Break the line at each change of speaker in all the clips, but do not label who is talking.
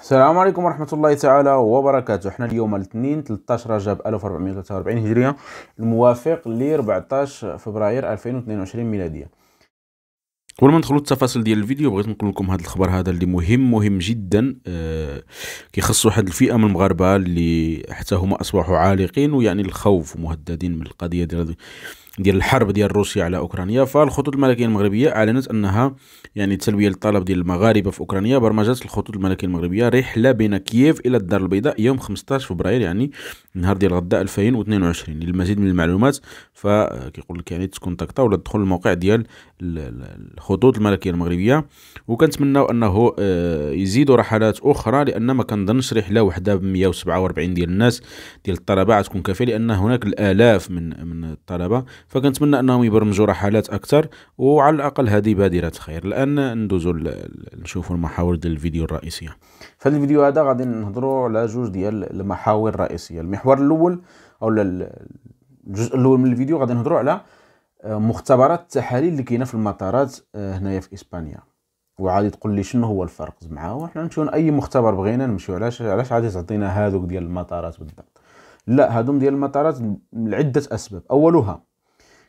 السلام عليكم ورحمة الله تعالى وبركاته احنا اليوم الاثنين 13 رجب 1443 هجرية الموافق ل 14 فبراير 2022 ميلادية قبل ما ندخلوا التفاصيل ديال الفيديو بغيت نقول لكم هذا الخبر هذا اللي مهم مهم جدا آه، كيخص واحد الفئه من المغاربه اللي حتى هما اصبحوا عالقين ويعني الخوف مهددين من القضيه ديال ديال الحرب ديال روسيا على اوكرانيا فالخطوط الملكيه المغربيه اعلنت انها يعني تلبيه للطلب ديال المغاربه في اوكرانيا برمجت الخطوط الملكيه المغربيه رحله بين كييف الى الدار البيضاء يوم 15 فبراير يعني نهار ديال غدا 2022 للمزيد من المعلومات فكيقول لك يعني تكونتاكتا ولا تدخل الموقع ديال الخطوط الملكيه المغربيه وكنتمناو انه آه، يزيدوا رحلات اخرى لان ما كنظنش رحله وحده ب 147 ديال الناس ديال الطلبه تكون كافيه لان هناك الالاف من من الطلبه فكنتمنى انهم يبرمجوا رحلات اكثر وعلى الاقل هذه بادره خير الان ندوزوا نشوفوا المحاور ديال الفيديو الرئيسيه في هذا الفيديو هذا غادي نهضروا على جوج ديال المحاور الرئيسيه المحور الاول او الجزء الاول من الفيديو غادي نهضروا على آه، مختبرات التحاليل اللي كاينه في المطارات آه، هنايا في اسبانيا وعادي تقول لي شنو هو الفرق زعما وحنا نمشيو لاي مختبر بغينا نمشيو علاش علاش عادي تعطينا هذوك ديال المطارات بالضبط لا هادو ديال المطارات لعده اسباب اولها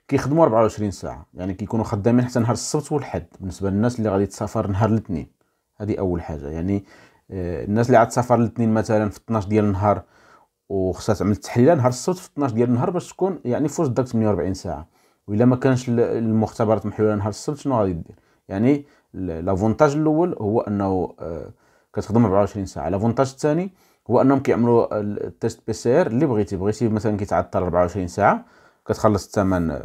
كيخدموا 24 ساعه يعني كيكونوا خدامين حتى نهار السبت والحد بالنسبه للناس اللي غادي تسافر نهار الاثنين هذه اول حاجه يعني آه، الناس اللي تسافر الاثنين مثلا في 12 ديال النهار وخصها تعمل التحليله نهار السبت في 12 ديال النهار باش تكون يعني فوز داك 48 ساعه والا ما كانش المختبرات محلوله نهار السبت شنو غادي دير يعني لافونتاج الاول هو انه آه، كتخدم 24 ساعه لافونتاج الثاني هو انهم كيعملوا التيست بي سي ار اللي بغيتي بغيتي مثلا كيتعطل 24 ساعه كتخلص الثمن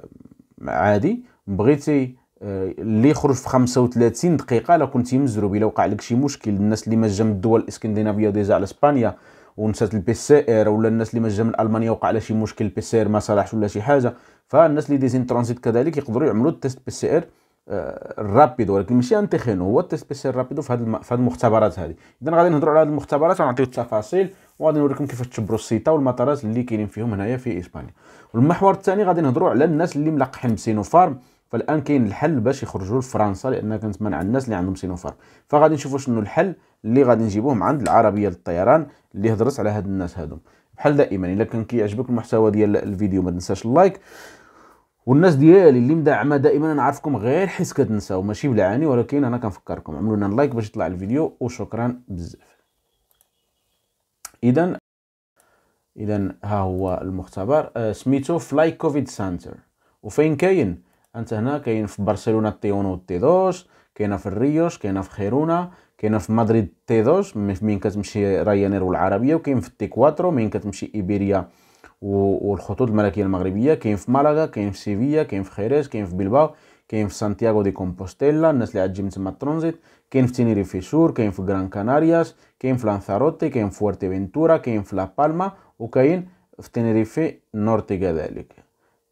عادي بغيتي آه، اللي يخرج في 35 دقيقه لو كنتي مزروب الا وقع لك شي مشكل الناس اللي ما من الدول الاسكندنافيه ديجا على اسبانيا ونسات البي سي ار ولا الناس اللي ما من المانيا وقع لها شي مشكل البي سي ار ما صالحش ولا شي حاجه فالناس اللي دايزين ترانزيت كذلك يقدروا يعملوا التيست بي سي ار آه، الرابيد ولكن ماشي انتيخينو هو التيست بي سي ار رابيدو في هذه المختبرات هذه اذا غادي نهضروا على هذه المختبرات ونعطيو التفاصيل وغادي نوريكم كيفاش تشبروا السيطه والمطارات اللي كاينين فيهم هنايا في اسبانيا والمحور الثاني غادي نهضروا على الناس اللي ملقحين بسينوفارم فالان كاين الحل باش يخرجوا لفرنسا لان كنتمنع الناس اللي عندهم سينوفارم فغادي نشوفوا شنو الحل اللي غادي نجيبوه عند العربيه للطيران اللي هضرت على هاد الناس هادو بحال دائما الا كان كيعجبك المحتوى ديال الفيديو ما تنساش اللايك والناس ديالي اللي مدعمه دائما نعرفكم غير حيت كتنساو ماشي بلعاني ولكن انا كنفكركم عملوا لنا لايك باش يطلع الفيديو وشكرا بزاف اذا اذا ها هو المختبر أه، سميتو فلاي كوفيد سنتر وفين كاين انت هنا كاين في برشلونه تي وتي 2 كاينه في الريوش كاينه في خيرونا كاينه في مدريد تي 2 من كتمشي رايانير والعربيه وكاين في تي 4 من كتمشي ايبيريا والخطوط الملكيه المغربيه كاين في مالاغا كاين في سيفيا كاين في خيريز كاين في بلباو كاين في سانتياغو دي كومبوستيلا الناس اللي من تما الترونزيت كاين في تينيريفي شور كاين في جران كانارياس كاين في لانثاروتي كاين في فورتي فينتورا كاين في لابالما وكاين في تينيريفي نورتي كذلك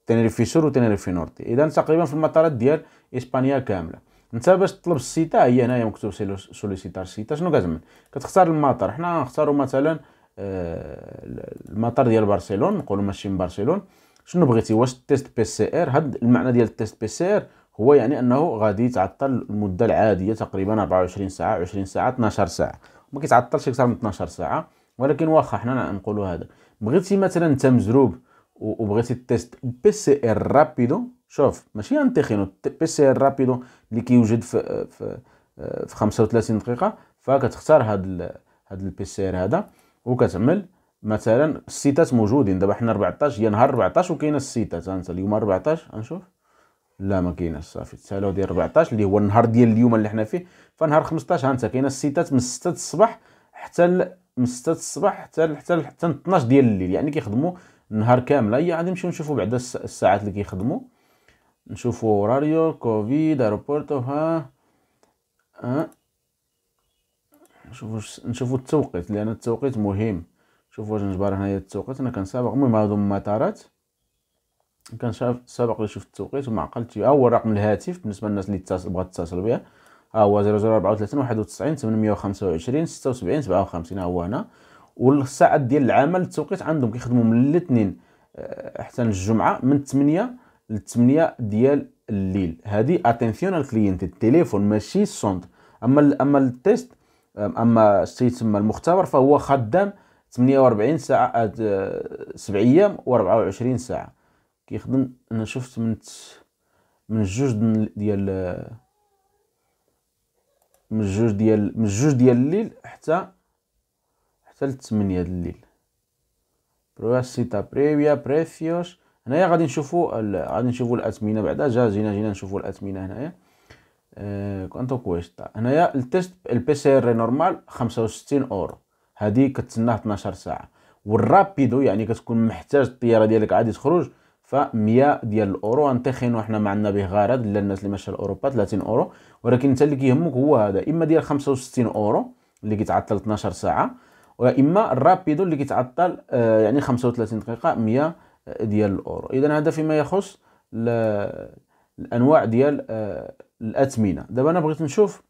تينيريفي شور وتينيريفي نورتي اذا تقريبا في المطارات ديال اسبانيا كامله انت باش تطلب السيتا هي هنايا مكتوب سوليسيتار سيتا شنو كتعمل كتختار المطار حنا نختاروا مثلا المطار ديال برشلون نقولوا ماشي من برشلون شنو بغيتي واش تيست بي سي ار هاد المعنى ديال تيست بي سي ار هو يعني انه غادي يتعطل المده العاديه تقريبا 24 ساعه 20 ساعه 12 ساعه ما كيتعطلش اكثر من 12 ساعه ولكن واخا حنا نقولوا هذا بغيتي مثلا انت مزروب وبغيتي تيست بي سي ار رابيدو شوف ماشي انتيخينو بي سي ار رابيدو اللي كيوجد في في في 35 دقيقه فكتختار هاد ال هاد البي سي ار هذا وكتعمل مثلا السيتات موجودين دابا حنا 14 هي نهار 14 وكاينه السيتات انت اليوم 14 غنشوف لا ما كايناش صافي تسالو ديال 14 اللي هو النهار ديال اليوم اللي حنا فيه فنهار 15 هانت كاينه السيتات من 6 الصباح حتى من 6 الصباح حتى حتى حتى 12 ديال الليل يعني كيخدموا النهار كامل هيا غادي نمشيو نشوفوا بعدا الساعات اللي كيخدموا نشوفوا اوراريو كوفيد ايروبورتو ها ها أه. نشوفوا نشوفوا التوقيت لان التوقيت مهم شوفوا واش نجبر هنايا التوقيت انا كنسابق المهم هادو المطارات كان سابق اللي شفت التوقيت وما عقلت ها هو رقم الهاتف بالنسبه للناس اللي تتصل بغات تتصل بها ها هو 0034 91 825 76 57 ها هو هنا والساعات ديال العمل التوقيت عندهم كيخدموا من الاثنين آه، حتى الجمعه من 8 ل 8 ديال الليل هذه اتنسيون الكليينت التليفون ماشي السونتر اما اما التيست آه، اما الشيء تسمى المختبر فهو خدام 48 ساعه 7 آه، ايام و24 ساعه كيخدم انا شفت من من جوج ديال من جوج ديال من جوج ديال الليل حتى حتى ل 8 ديال الليل برواسيتا بريفيا بريفيوش هنايا غادي نشوفوا غادي نشوفوا الاثمنه بعدا جا جينا جينا نشوفوا الاثمنه هنايا آه، كونتو كويستا طيب، هنايا التيست البي سي ار نورمال 65 اورو هذه كتسناه 12 ساعه والرابيدو يعني كتكون محتاج الطياره ديالك عادي تخرج فمية ديال الاورو انتخينو حنا ما عندنا به غرض لا الناس اللي ماشيه لاوروبا 30 اورو ولكن انت اللي كيهمك هو هذا اما ديال 65 اورو اللي كيتعطل 12 ساعه واما الرابيدو اللي كيتعطل آه، يعني 35 دقيقه 100 ديال الاورو اذا هذا فيما يخص الانواع ديال آه، الاثمنه دابا انا بغيت نشوف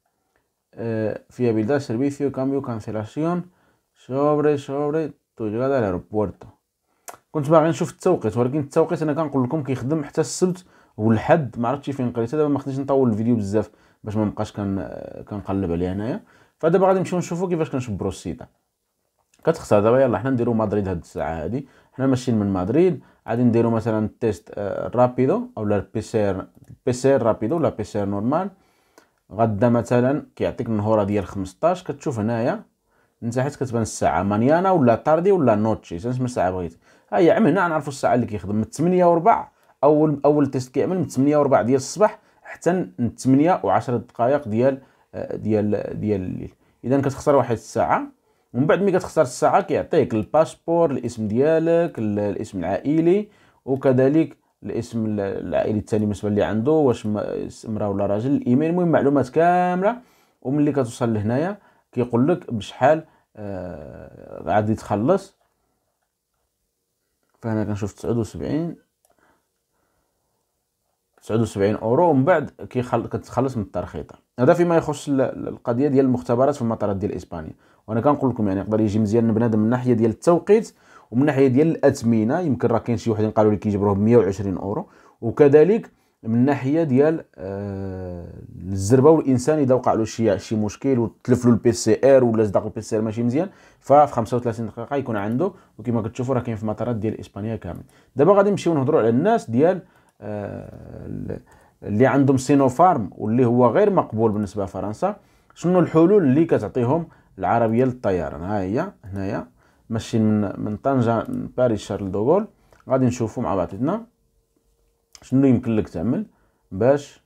آه، في بيلدا سيرفيسيو cambio كانسيلاسيون sobre sobre tu llegada al aeropuerto كنت باغي نشوف التوقيت ولكن التوقيت انا كنقول لكم كيخدم حتى السبت والحد ما عرفتش فين قريت دابا ما خديتش نطول الفيديو بزاف باش ما نبقاش كان كنقلب عليه هنايا فدابا غادي نمشيو نشوفوا كيفاش كنشبروا السيتا كتختار دابا يلا حنا نديرو مدريد هاد الساعه هادي حنا ماشيين من مدريد غادي نديرو مثلا تيست رابيدو اولا بيسير بيسير رابيدو ولا بيسير نورمال غدا مثلا كيعطيك النهوره ديال 15 كتشوف هنايا انت حيت كتبان الساعه مانيانا ولا تاردي ولا نوتشي تنسمى الساعه بغيتي ها هي هنا نعرفوا الساعه اللي كيخدم من 8 و4 اول اول تيست كيعمل من 8 و4 ديال الصباح حتى من 8 و10 دقائق ديال ديال ديال الليل اذا كتخسر واحد الساعه ومن بعد ملي كتخسر الساعه كيعطيك الباسبور الاسم ديالك الاسم العائلي وكذلك الاسم العائلي الثاني بالنسبه اللي عنده واش امراه ولا راجل الايميل المهم معلومات كامله وملي كتوصل لهنايا كيقول لك بشحال آه، غادي تخلص فهنا كنشوف تسعود وسبعين تسعود وسبعين اورو ومن بعد كيخل... كتخلص من الترخيطه هذا فيما يخص القضيه ديال المختبرات في المطارات ديال اسبانيا وانا كنقول لكم يعني يقدر يجي مزيان بنادم من ناحيه ديال التوقيت ومن ناحيه ديال الاثمنه يمكن راه كاين شي وحدين قالوا لي كيجبروه ب 120 اورو وكذلك من الناحيه ديال آه، الزربه والانسان اذا وقع له شي شي مشكل وتلف له البي سي ار ولا صدق البي سي ار ماشي مزيان ففي 35 دقيقه يكون عنده وكما كتشوفوا راه كاين في المطارات ديال اسبانيا كامل دابا غادي نمشيو نهضروا على الناس ديال آه، اللي عندهم سينوفارم واللي هو غير مقبول بالنسبه لفرنسا شنو الحلول اللي كتعطيهم العربيه للطيران ها هي هنايا ماشيين من من طنجه باريس شارل دوغول غادي نشوفوا مع بعضنا شنو يمكن لك تعمل باش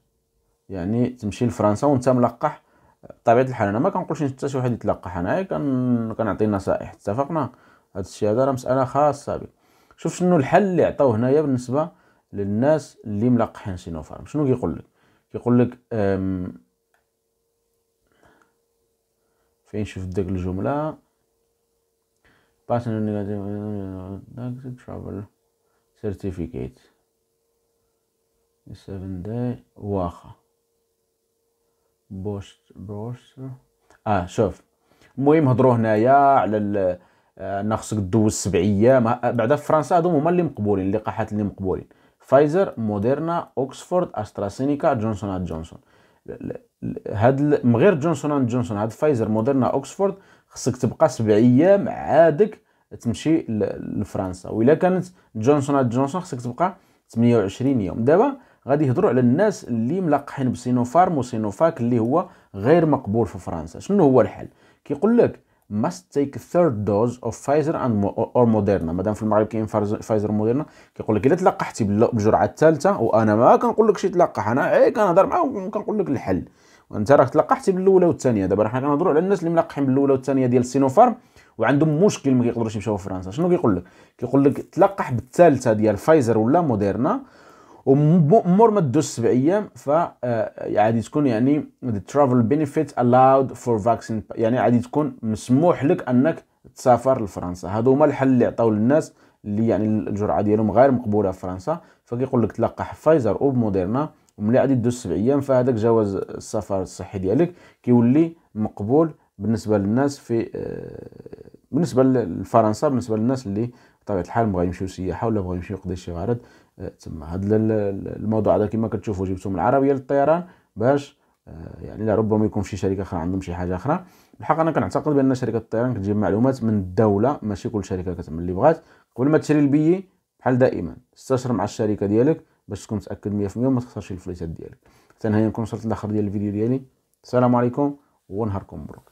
يعني تمشي لفرنسا وانت ملقح بطبيعه الحال انا ما كنقولش حتى شي واحد يتلقح انايا كن... كنعطي نصائح اتفقنا هذا الشيء هذا راه مساله خاصه بي شوف شنو الحل اللي عطاوه هنايا بالنسبه للناس اللي ملقحين سينوفارم شنو كيقول لك كيقول لك فين شفت داك الجمله باسن نيجاتيف ترافل سيرتيفيكيت 7 داي واخا بوست بروستر اه شوف المهم هضروا هنايا على انا آه، خصك دوز سبع ايام آه، بعدا في فرنسا هادو هما اللي مقبولين اللقاحات اللي مقبولين فايزر موديرنا اوكسفورد استراسينيكا جونسون اند جونسون هاد من غير جونسون اند جونسون هاد فايزر موديرنا اوكسفورد خصك تبقى سبع ايام عادك تمشي لفرنسا و الا كانت جونسون اند جونسون خصك تبقى 28 يوم دابا غادي يهضروا على الناس اللي ملقحين بسينوفارم وسينوفاك اللي هو غير مقبول في فرنسا شنو هو الحل كيقول لك must take third dose of Pfizer and or Moderna مادام في المغرب كاين فايزر وموديرنا كيقول لك الا تلقحتي بالجرعه الثالثه وانا ما كنقول لكش تلقح انا اي كنهضر معاه كنقول لك الحل وانت راك تلقحتي بالاولى والثانيه دابا حنا كنهضروا على الناس اللي ملقحين بالاولى والثانيه ديال سينوفارم وعندهم مشكل ما كيقدروش يمشيو فرنسا شنو كيقول لك كيقول لك تلقح بالثالثه ديال فايزر ولا موديرنا ومور ما تدوز سبع ايام ف آه، عادي تكون يعني the travel benefits allowed for vaccine يعني عادي تكون مسموح لك انك تسافر لفرنسا هادو هما الحل اللي عطاو للناس اللي يعني الجرعه ديالهم غير مقبوله في فرنسا فكيقول لك تلقح فايزر او موديرنا وملي عادي تدوز سبع ايام فهذاك جواز السفر الصحي ديالك كيولي مقبول بالنسبه للناس في آه، بالنسبه لفرنسا بالنسبه للناس اللي بطبيعه الحال بغا يمشيو سياحه ولا بغا يمشيو يقضي شي غرض تما هاد الموضوع هذا كما كتشوفوا جبتهم من العربيه للطيران باش آه، يعني لربما يكون في شركه اخرى عندهم شي حاجه اخرى بالحق انا كنعتقد بان شركه الطيران كتجيب معلومات من الدوله ماشي كل شركه كتعمل اللي بغات قبل ما تشري البيي بحال دائما استشر مع الشركه ديالك باش تكون متاكد 100% وما تخسرش الفليسات ديالك حتى نهايه نكون وصلت لاخر ديال الفيديو ديالي السلام عليكم ونهاركم مبروك